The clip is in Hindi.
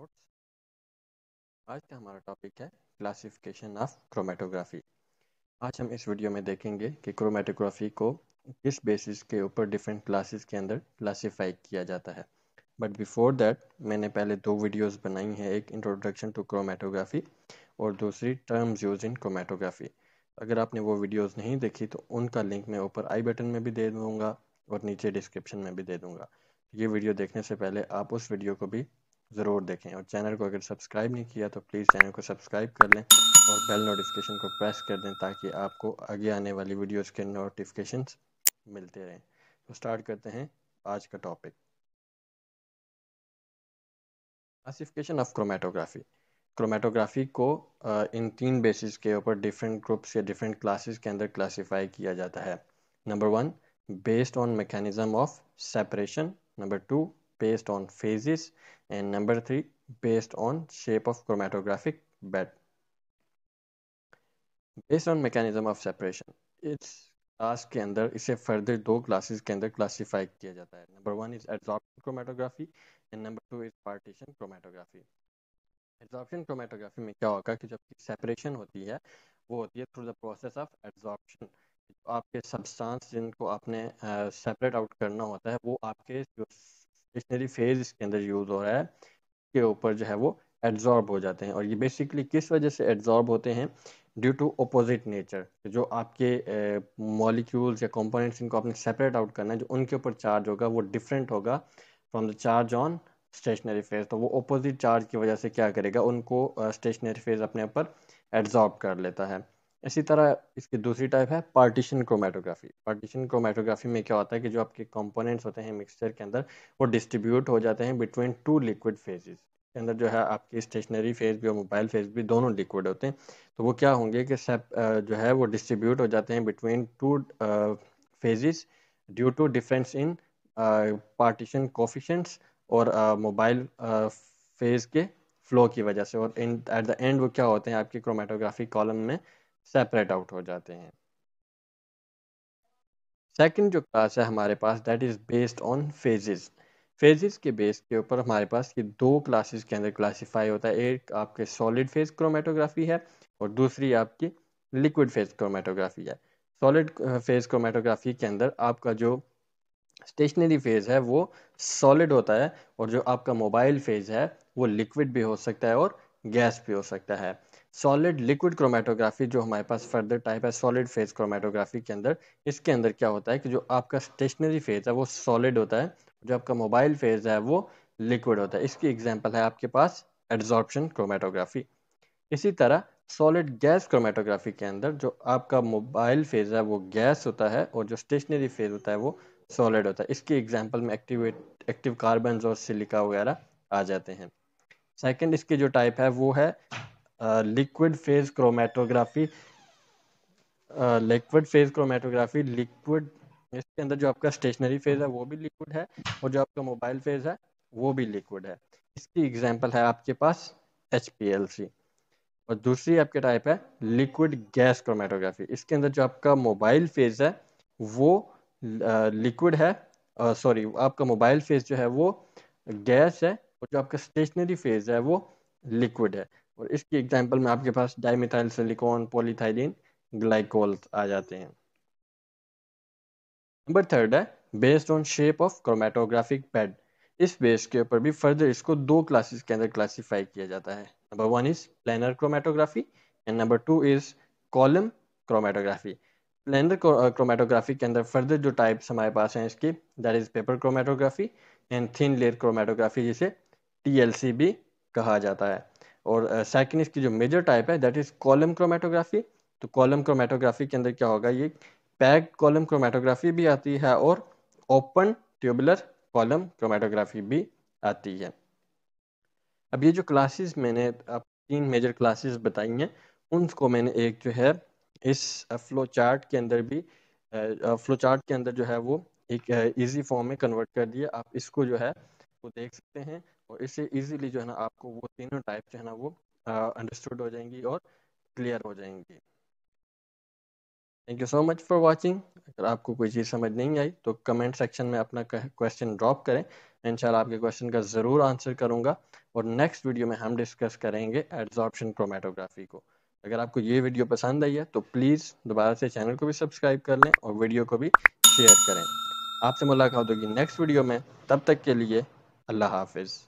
नोट्स आज का हमारा टॉपिक है क्लासिफिकेशन ऑफ क्रोमेटोग्राफी आज हम इस वीडियो में देखेंगे कि क्रोमेटोग्राफी को किस बेसिस के ऊपर डिफरेंट क्लासेस के अंदर क्लासिफाई किया जाता है बट बिफोर दैट मैंने पहले दो वीडियोस बनाई हैं एक इंट्रोडक्शन टू क्रोमेटोग्राफी और दूसरी टर्म्स यूज इन क्रोमेटोग्राफी अगर आपने वो वीडियोज नहीं देखी तो उनका लिंक मैं ऊपर आई बटन में भी दे दूँगा और नीचे डिस्क्रिप्शन में भी दे दूँगा ये वीडियो देखने से पहले आप उस वीडियो को भी ज़रूर देखें और चैनल को अगर सब्सक्राइब नहीं किया तो प्लीज़ चैनल को सब्सक्राइब कर लें और बेल नोटिफिकेशन को प्रेस कर दें ताकि आपको आगे आने वाली वीडियोस के नोटिफिकेशन मिलते रहें तो स्टार्ट करते हैं आज का topic classification of chromatography chromatography को इन तीन बेसिस के ऊपर डिफरेंट ग्रुप्स या डिफरेंट क्लासेस के अंदर क्लासिफाई किया जाता है number one based on mechanism of separation number two based on phases and number three based on shape of chromatographic bed based on mechanism of separation it's class के अंदर इसे फर्दर दो क्लासेस के अंदर क्लासिफाई किया जाता है number one is adsorption chromatography and number two is partition chromatography adsorption chromatography में क्या होगा कि जबकि सेपरेशन होती है वो होती है through the process of adsorption आपके सब्सटेंस जिनको आपने सेपरेट uh, आउट करना होता है वो आपके जो स्टेशनरी फेज इसके अंदर यूज़ हो रहा है के ऊपर जो है वो एड्जॉर्ब हो जाते हैं और ये बेसिकली किस वजह से एड्जॉर्ब होते हैं ड्यू टू अपोजिट नेचर जो आपके मॉलिक्यूल्स या कंपोनेंट्स इनको आपने सेपरेट आउट करना है जो उनके ऊपर चार्ज होगा वो डिफरेंट होगा from the charge on stationary phase तो वो अपोजिट चार्ज की वजह से क्या करेगा उनको स्टेशनरी फेज अपने ऊपर एड्जॉर्ब कर लेता है इसी तरह इसकी दूसरी टाइप है पार्टीशन क्रोमेटोग्राफी पार्टीशन क्रोमेटोग्राफी में क्या होता है कि जो आपके कंपोनेंट्स होते हैं मिक्सचर के अंदर वो डिस्ट्रीब्यूट हो जाते हैं बिटवीन टू लिक्विड फेजेस के अंदर जो है आपकी स्टेशनरी फेज भी और मोबाइल फेज भी दोनों लिक्विड होते हैं तो वो क्या होंगे कि सब जो है वो डिस्ट्रीब्यूट हो जाते हैं between two phases due to difference in partition coefficients और मोबाइल फेज के फ्लो की वजह से और एट द एंड वो क्या होते हैं आपके क्रोमेटोग्राफी कॉलम में सेपरेट आउट हो जाते हैं सेकंड जो क्लास है हमारे पास that is based on phases phases के बेस के ऊपर हमारे पास ये दो क्लासेस के अंदर क्लासीफाई होता है एक आपके सॉलिड फेज क्रोमेटोग्राफी है और दूसरी आपकी लिक्विड फेज क्रोमेटोग्राफी है सॉलिड फेज क्रोमेटोग्राफी के अंदर आपका जो स्टेशनरी फेज है वो सॉलिड होता है और जो आपका मोबाइल फेज है वो लिक्विड भी हो सकता है और गैस भी हो सकता है सॉलिड लिक्विड क्रोमेटोग्राफी जो हमारे पास फर्दर टाइप है सॉलिड फेज क्रोमेटोग्राफी के अंदर इसके अंदर क्या होता है कि जो आपका स्टेशनरी फेज है वो सॉलिड होता है जो आपका मोबाइल फेज है वो लिक्विड होता है इसकी एग्जाम्पल है आपके पास एड्जॉर्प्शन क्रोमेटोग्राफी इसी तरह सॉलिड गैस क्रोमेटोग्राफी के अंदर जो आपका मोबाइल फेज है वो गैस होता है और जो स्टेशनरी फेज होता है वो सॉलिड होता है इसकी एग्जाम्पल में एक्टिवेट एक्टिव कार्बन और सिलिका वगैरह आ जाते हैं सेकेंड इसके जो टाइप है वो है liquid phase chromatography liquid phase chromatography liquid इसके अंदर जो आपका स्टेशनरी फेज है वो भी लिक्विड है और जो आपका मोबाइल फेज है वो भी लिक्विड है इसकी एग्जाम्पल है आपके पास एच और दूसरी आपके टाइप है लिक्विड गैस क्रोमेटोग्राफी इसके अंदर जो आपका मोबाइल फेज है वो लिक्विड है सॉरी आपका मोबाइल फेज जो है वो गैस है और जो आपका स्टेशनरी फेज है वो लिक्विड है और इसकी एग्जांपल में आपके पास डाइमिथाइल सिलिकॉन पॉलीथाइलिन ग्लाइकोल आ जाते हैं नंबर थर्ड है based on shape of chromatographic pad इस बेस के ऊपर भी फर्दर इसको दो क्लासेस के अंदर क्लासिफाई किया जाता है number one is planar chromatography and number two is column chromatography planar chromatography के अंदर फर्दर जो टाइप्स हमारे पास हैं इसके that is paper chromatography and thin layer chromatography जिसे टी भी कहा जाता है और सेकेंड इसकी जो मेजर टाइप है दैट इज कॉलम क्रोमेटोग्राफी तो कॉलम क्रोमेटोग्राफी के अंदर क्या होगा ये पैक कॉलम क्रोमेटोग्राफी भी आती है और ओपन ट्यूबुलर कॉलम क्रोमेटोग्राफी भी आती है अब ये जो क्लासेस मैंने आप तीन मेजर क्लासेस बताई हैं उनको मैंने एक जो है इस फ्लो चार्ट के अंदर भी फ्लो चार्ट के अंदर जो है वो एक इजी फॉर्म में कन्वर्ट कर दिया आप इसको जो है वो देख सकते हैं और इससे इजीली जो है ना आपको वो तीनों टाइप जो है ना वो अंडरस्टूड हो जाएंगी और क्लियर हो जाएंगी thank you so much for watching अगर आपको कोई चीज़ समझ नहीं आई तो कमेंट सेक्शन में अपना क्वेश्चन ड्रॉप करें इन आपके क्वेश्चन का ज़रूर आंसर करूंगा और नेक्स्ट वीडियो में हम डिस्कस करेंगे एड्जॉर्प्शन क्रोमेटोग्राफी को अगर आपको ये वीडियो पसंद आई है तो प्लीज़ दोबारा से चैनल को भी सब्सक्राइब कर लें और वीडियो को भी शेयर करें आपसे मुलाकात होगी नेक्स्ट वीडियो में तब तक के लिए अल्लाह हाफिज़